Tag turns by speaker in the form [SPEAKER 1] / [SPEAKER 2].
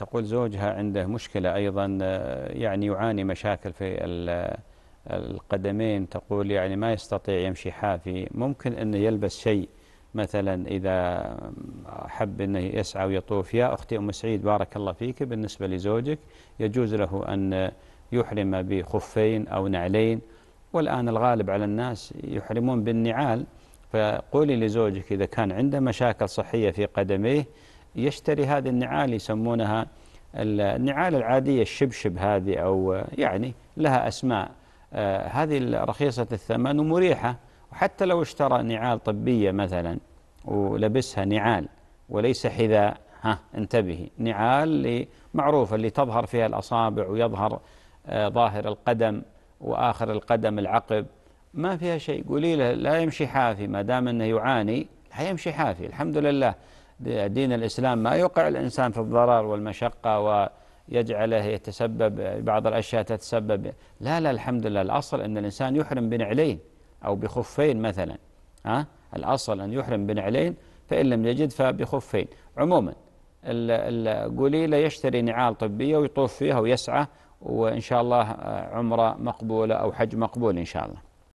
[SPEAKER 1] تقول زوجها عنده مشكلة أيضا آه، يعني يعاني مشاكل في آه، القدمين تقول يعني ما يستطيع يمشي حافي ممكن أنه يلبس شيء مثلا إذا آه، حب أنه يسعى ويطوف يا أختي أم سعيد بارك الله فيك بالنسبة لزوجك يجوز له أن يحرم بخفين أو نعلين والآن الغالب على الناس يحرمون بالنعال فقولي لزوجك إذا كان عنده مشاكل صحية في قدميه يشتري هذه النعال يسمونها النعال العادية الشبشب هذه أو يعني لها أسماء آه، هذه رخيصة الثمن ومريحة وحتى لو اشترى نعال طبية مثلا ولبسها نعال وليس حذاء ها انتبهي نعال اللي معروفة اللي تظهر فيها الأصابع ويظهر آه، ظاهر القدم وآخر القدم العقب ما فيها شيء قولي له لا يمشي حافي ما دام أنه يعاني لا يمشي حافي الحمد لله دين الإسلام ما يوقع الإنسان في الضرر والمشقة ويجعله يتسبب بعض الأشياء تتسبب لا لا الحمد لله الأصل أن الإنسان يحرم بنعلين أو بخفين مثلا ها الأصل أن يحرم بنعلين فإن لم يجد فبخفين عموما قولي له يشتري نعال طبية ويطوف فيها ويسعى وإن شاء الله عمرة مقبولة أو حج مقبول إن شاء الله